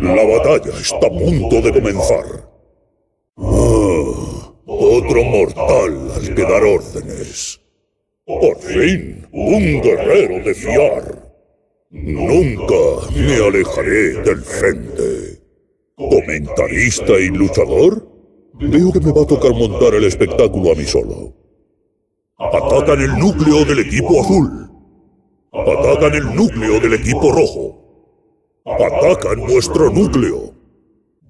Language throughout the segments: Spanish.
La batalla está a punto de comenzar. Ah, otro mortal al que dar órdenes. Por fin, un guerrero de fiar. Nunca me alejaré del frente. ¿Comentarista y luchador? Veo que me va a tocar montar el espectáculo a mí solo. Atacan el núcleo del equipo azul. Atacan el núcleo del equipo rojo. Ataca en nuestro núcleo.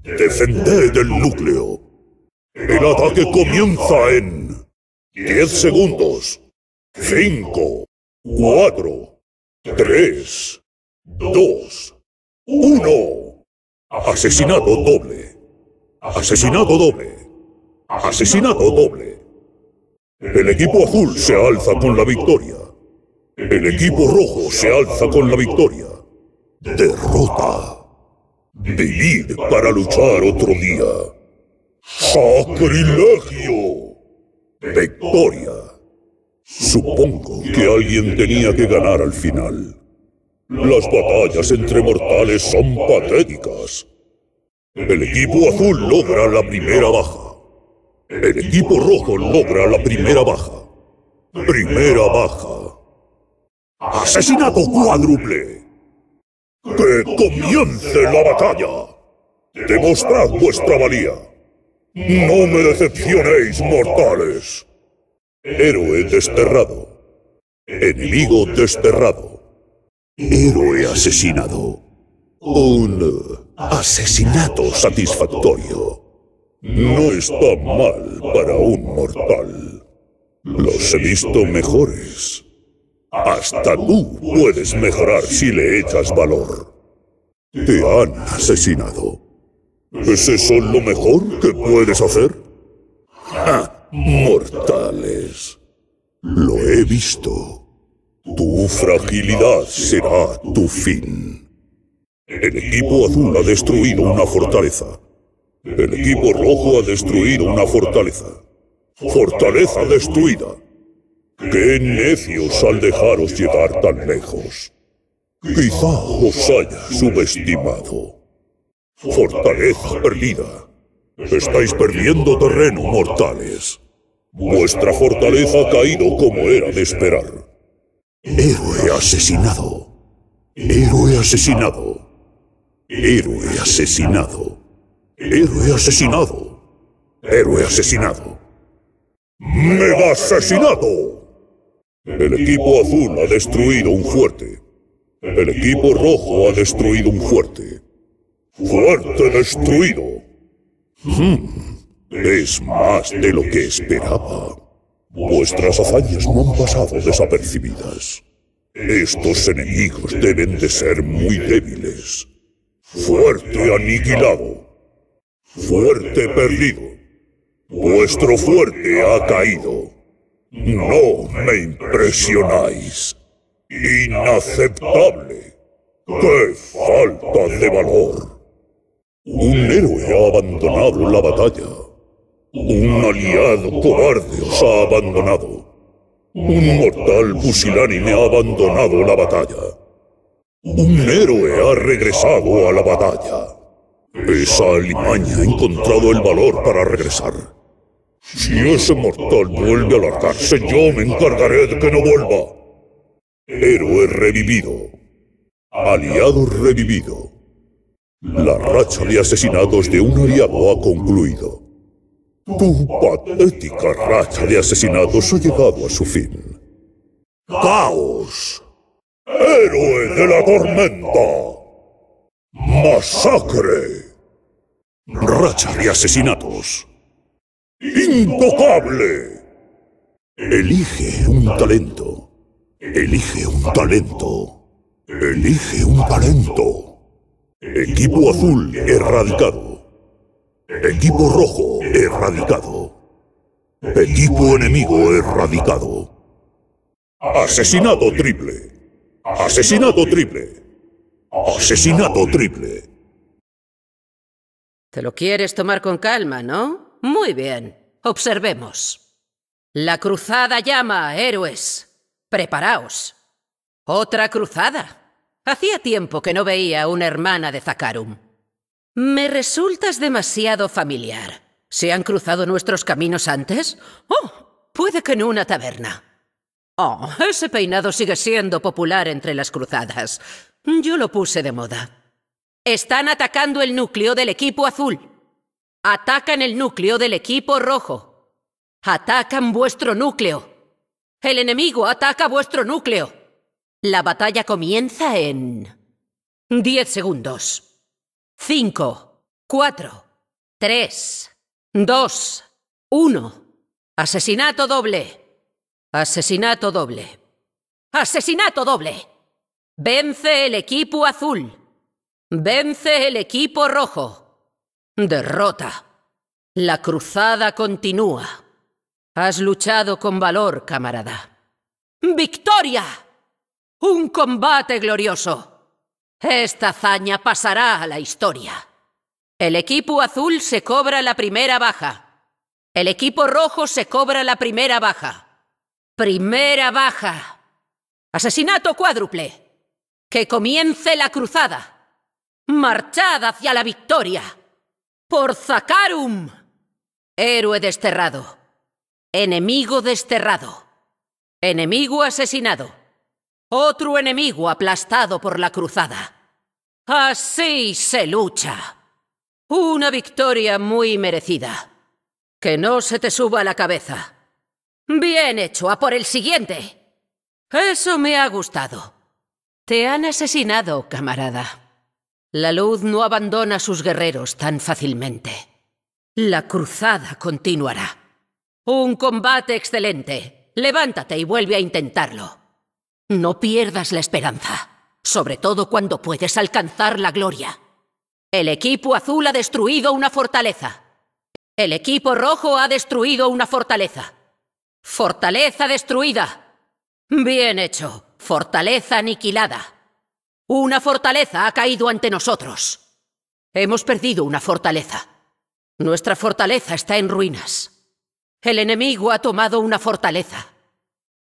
Defended el núcleo. El ataque comienza en 10 segundos. 5, 4, 3, 2, 1. Asesinato doble. Asesinato doble. Asesinato doble. El equipo azul se alza con la victoria. El equipo rojo se alza con la victoria derrota. ¡Vivir para luchar otro día. ¡Sacrilegio! Victoria. Supongo que alguien tenía que ganar al final. Las batallas entre mortales son patéticas. El equipo azul logra la primera baja. El equipo rojo logra la primera baja. Primera baja. Asesinato cuádruple. ¡Que comience la batalla! Demostrad vuestra valía. No me decepcionéis, mortales. Héroe desterrado. Enemigo desterrado. Héroe asesinado. Un asesinato satisfactorio. No está mal para un mortal. Los he visto mejores. Hasta tú puedes mejorar si le echas valor. Te han asesinado. ¿Es eso lo mejor que puedes hacer? Mortales. Lo he visto. Tu fragilidad será tu fin. El equipo azul ha destruido una fortaleza. El equipo rojo ha destruido una fortaleza. Fortaleza destruida. Qué necios al dejaros llegar tan lejos. Quizá os haya subestimado. Fortaleza perdida. Estáis perdiendo terreno, mortales. Vuestra fortaleza ha caído como era de esperar. Héroe asesinado. Héroe asesinado. Héroe asesinado. Héroe asesinado. Héroe asesinado. ¡Mega asesinado! El equipo azul ha destruido un fuerte. El equipo rojo ha destruido un fuerte. ¡Fuerte destruido! Hmm. Es más de lo que esperaba. Vuestras hazañas no han pasado desapercibidas. Estos enemigos deben de ser muy débiles. Fuerte aniquilado. Fuerte perdido. Vuestro fuerte ha caído. No me impresionáis. Inaceptable. ¡Qué falta de valor! Un héroe ha abandonado la batalla. Un aliado cobarde os ha abandonado. Un mortal pusilánime ha abandonado la batalla. Un héroe ha regresado a la batalla. Esa alimaña ha encontrado el valor para regresar. Si ese mortal vuelve a largarse, yo me encargaré de que no vuelva. Héroe revivido. Aliado revivido. La racha de asesinatos de un aliado ha concluido. Tu patética racha de asesinatos ha llegado a su fin. ¡Caos! ¡Héroe de la tormenta! ¡Masacre! Racha de asesinatos. Intocable. Elige un talento. Elige un talento. Elige un talento. Equipo azul erradicado. Equipo rojo erradicado. Equipo enemigo erradicado. Asesinato triple. Asesinato triple. Asesinato triple. Te lo quieres tomar con calma, ¿no? Muy bien, observemos. La cruzada llama, héroes. Preparaos. Otra cruzada. Hacía tiempo que no veía a una hermana de Zakarum. Me resultas demasiado familiar. ¿Se han cruzado nuestros caminos antes? Oh, puede que en una taberna. Oh, ese peinado sigue siendo popular entre las cruzadas. Yo lo puse de moda. Están atacando el núcleo del equipo azul. Atacan el núcleo del equipo rojo. Atacan vuestro núcleo. El enemigo ataca vuestro núcleo. La batalla comienza en... 10 segundos. 5, 4, 3, 2, 1. Asesinato doble. Asesinato doble. Asesinato doble. Vence el equipo azul. Vence el equipo rojo. Derrota. La cruzada continúa. Has luchado con valor, camarada. ¡Victoria! Un combate glorioso. Esta hazaña pasará a la historia. El equipo azul se cobra la primera baja. El equipo rojo se cobra la primera baja. Primera baja. Asesinato cuádruple. Que comience la cruzada. Marchad hacia la victoria por Zacarum. Héroe desterrado. Enemigo desterrado. Enemigo asesinado. Otro enemigo aplastado por la cruzada. Así se lucha. Una victoria muy merecida. Que no se te suba la cabeza. Bien hecho, a por el siguiente. Eso me ha gustado. Te han asesinado, camarada. La luz no abandona a sus guerreros tan fácilmente. La cruzada continuará. Un combate excelente. Levántate y vuelve a intentarlo. No pierdas la esperanza, sobre todo cuando puedes alcanzar la gloria. El equipo azul ha destruido una fortaleza. El equipo rojo ha destruido una fortaleza. Fortaleza destruida. Bien hecho. Fortaleza aniquilada. Una fortaleza ha caído ante nosotros. Hemos perdido una fortaleza. Nuestra fortaleza está en ruinas. El enemigo ha tomado una fortaleza.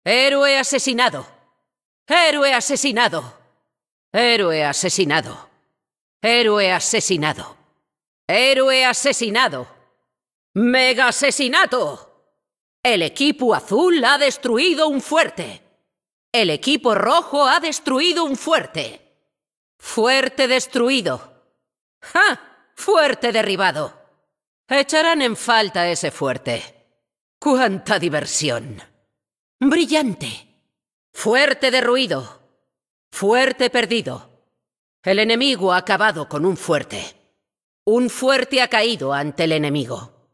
Héroe asesinado. Héroe asesinado. Héroe asesinado. Héroe asesinado. Héroe asesinado. Mega asesinato. El equipo azul ha destruido un fuerte. El equipo rojo ha destruido un fuerte. Fuerte destruido. ¡Ja! Fuerte derribado. Echarán en falta ese fuerte. ¡Cuánta diversión! Brillante. Fuerte derruido. Fuerte perdido. El enemigo ha acabado con un fuerte. Un fuerte ha caído ante el enemigo.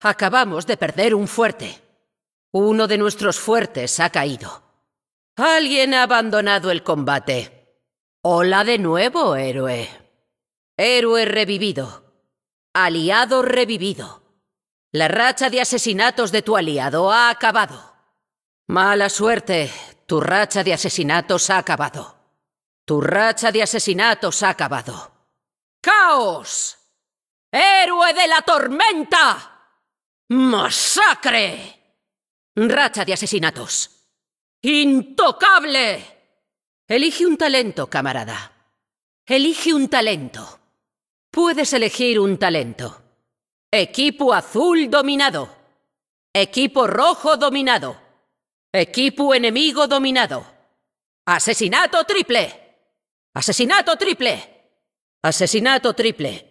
Acabamos de perder un fuerte. Uno de nuestros fuertes ha caído. Alguien ha abandonado el combate. Hola de nuevo, héroe. Héroe revivido. Aliado revivido. La racha de asesinatos de tu aliado ha acabado. Mala suerte, tu racha de asesinatos ha acabado. Tu racha de asesinatos ha acabado. ¡Caos! ¡Héroe de la tormenta! ¡Masacre! Racha de asesinatos. ¡Intocable! Elige un talento, camarada. Elige un talento. Puedes elegir un talento. Equipo azul dominado. Equipo rojo dominado. Equipo enemigo dominado. Asesinato triple. Asesinato triple. Asesinato triple.